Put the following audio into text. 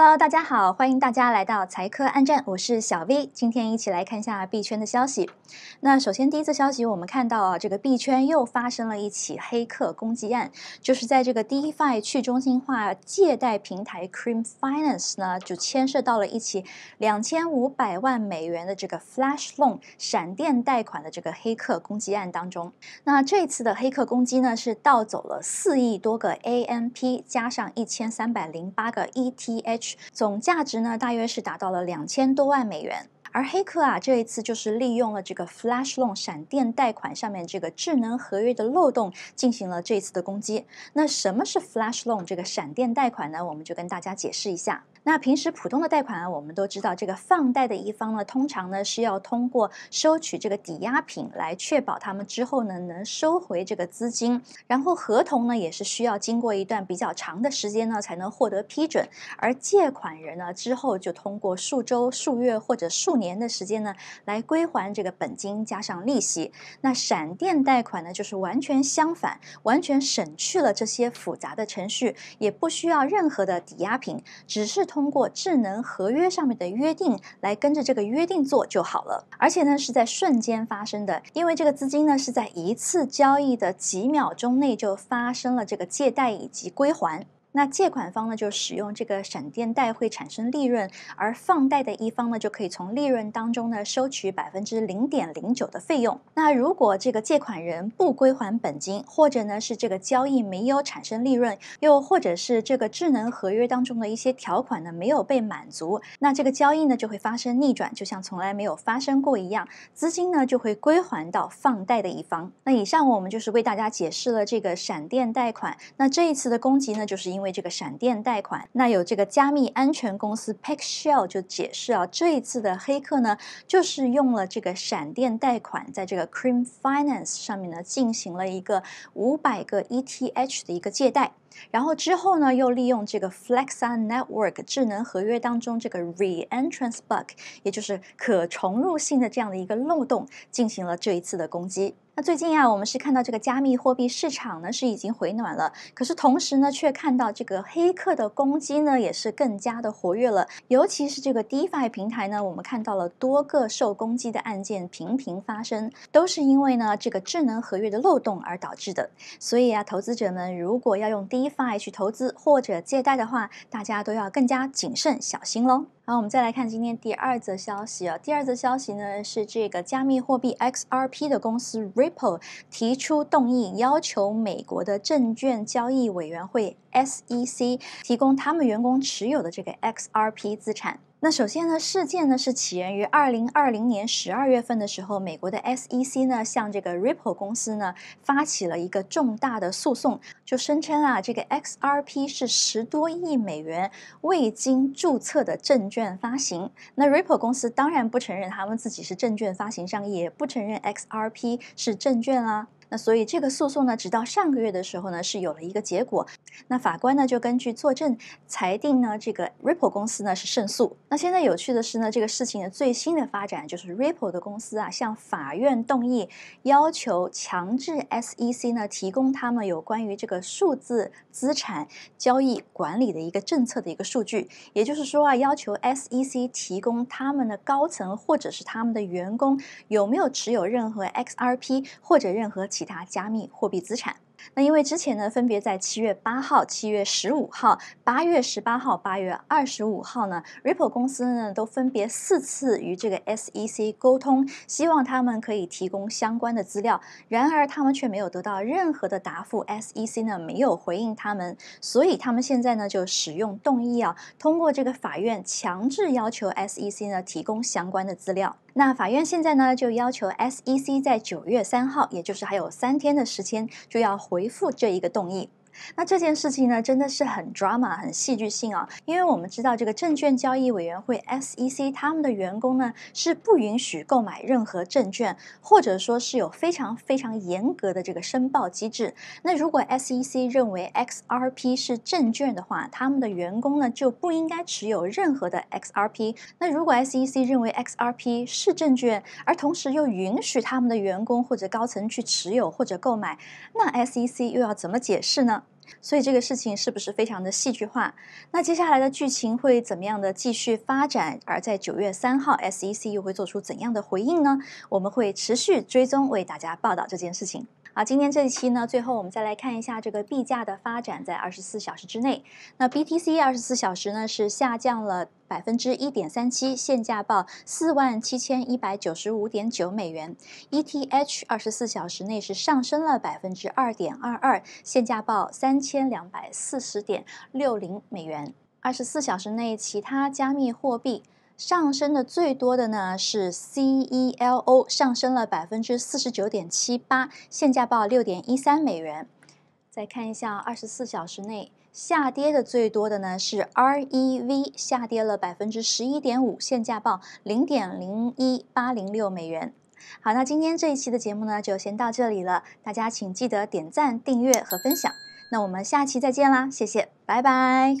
Hello，大家好，欢迎大家来到财科暗战，我是小 V，今天一起来看一下币圈的消息。那首先，第一次消息，我们看到啊，这个币圈又发生了一起黑客攻击案，就是在这个 DeFi 去中心化借贷平台 Cream Finance 呢，就牵涉到了一起两千五百万美元的这个 Flash Loan 闪电贷款的这个黑客攻击案当中。那这次的黑客攻击呢，是盗走了四亿多个 AMP，加上一千三百零八个 ETH。总价值呢，大约是达到了两千多万美元。而黑客啊，这一次就是利用了这个 Flash Loan 闪电贷款上面这个智能合约的漏洞，进行了这一次的攻击。那什么是 Flash Loan 这个闪电贷款呢？我们就跟大家解释一下。那平时普通的贷款啊，我们都知道，这个放贷的一方呢，通常呢是要通过收取这个抵押品来确保他们之后呢能收回这个资金，然后合同呢也是需要经过一段比较长的时间呢才能获得批准，而借款人呢之后就通过数周、数月或者数年的时间呢来归还这个本金加上利息。那闪电贷款呢就是完全相反，完全省去了这些复杂的程序，也不需要任何的抵押品，只是通。通过智能合约上面的约定来跟着这个约定做就好了，而且呢是在瞬间发生的，因为这个资金呢是在一次交易的几秒钟内就发生了这个借贷以及归还。那借款方呢就使用这个闪电贷会产生利润，而放贷的一方呢就可以从利润当中呢收取百分之零点零九的费用。那如果这个借款人不归还本金，或者呢是这个交易没有产生利润，又或者是这个智能合约当中的一些条款呢没有被满足，那这个交易呢就会发生逆转，就像从来没有发生过一样，资金呢就会归还到放贷的一方。那以上我们就是为大家解释了这个闪电贷款。那这一次的攻击呢，就是因因为这个闪电贷款，那有这个加密安全公司 p e x s h e l l 就解释啊，这一次的黑客呢，就是用了这个闪电贷款，在这个 Cream Finance 上面呢，进行了一个五百个 ETH 的一个借贷，然后之后呢，又利用这个 Flexa Network 智能合约当中这个 Reentrance Bug，也就是可重入性的这样的一个漏洞，进行了这一次的攻击。那最近啊，我们是看到这个加密货币市场呢是已经回暖了，可是同时呢却看到这个黑客的攻击呢也是更加的活跃了，尤其是这个 DeFi 平台呢，我们看到了多个受攻击的案件频频发生，都是因为呢这个智能合约的漏洞而导致的。所以啊，投资者们如果要用 DeFi 去投资或者借贷的话，大家都要更加谨慎小心喽。好，我们再来看今天第二则消息啊。第二则消息呢，是这个加密货币 XRP 的公司 Ripple 提出动议，要求美国的证券交易委员会。S.E.C. 提供他们员工持有的这个 X.R.P. 资产。那首先呢，事件呢是起源于二零二零年十二月份的时候，美国的 S.E.C. 呢向这个 Ripple 公司呢发起了一个重大的诉讼，就声称啊这个 X.R.P. 是十多亿美元未经注册的证券发行。那 Ripple 公司当然不承认他们自己是证券发行商，也不承认 X.R.P. 是证券啦。那所以这个诉讼呢，直到上个月的时候呢，是有了一个结果。那法官呢就根据作证裁定呢，这个 Ripple 公司呢是胜诉。那现在有趣的是呢，这个事情的最新的发展就是 Ripple 的公司啊向法院动议，要求强制 SEC 呢提供他们有关于这个数字资产交易管理的一个政策的一个数据。也就是说啊，要求 SEC 提供他们的高层或者是他们的员工有没有持有任何 XRP 或者任何。其他加密货币资产。那因为之前呢，分别在七月八号、七月十五号、八月十八号、八月二十五号呢，Ripple 公司呢都分别四次与这个 SEC 沟通，希望他们可以提供相关的资料，然而他们却没有得到任何的答复，SEC 呢没有回应他们，所以他们现在呢就使用动议啊，通过这个法院强制要求 SEC 呢提供相关的资料。那法院现在呢就要求 SEC 在九月三号，也就是还有三天的时间就要。回复这一个动议。那这件事情呢，真的是很 drama，很戏剧性啊！因为我们知道这个证券交易委员会 SEC，他们的员工呢是不允许购买任何证券，或者说是有非常非常严格的这个申报机制。那如果 SEC 认为 XRP 是证券的话，他们的员工呢就不应该持有任何的 XRP。那如果 SEC 认为 XRP 是证券，而同时又允许他们的员工或者高层去持有或者购买，那 SEC 又要怎么解释呢？所以这个事情是不是非常的戏剧化？那接下来的剧情会怎么样的继续发展？而在九月三号，SEC 又会做出怎样的回应呢？我们会持续追踪，为大家报道这件事情。好，今天这一期呢，最后我们再来看一下这个币价的发展，在二十四小时之内，那 BTC 二十四小时呢是下降了。百分之一点三七，现价报四万七千一百九十五点九美元。ETH 二十四小时内是上升了百分之二点二二，现价报三千两百四十点六零美元。二十四小时内，其他加密货币上升的最多的呢是 CELO，上升了百分之四十九点七八，现价报六点一三美元。再看一下二十四小时内。下跌的最多的呢是 R E V，下跌了百分之十一点五，现价报零点零一八零六美元。好，那今天这一期的节目呢，就先到这里了。大家请记得点赞、订阅和分享。那我们下期再见啦，谢谢，拜拜。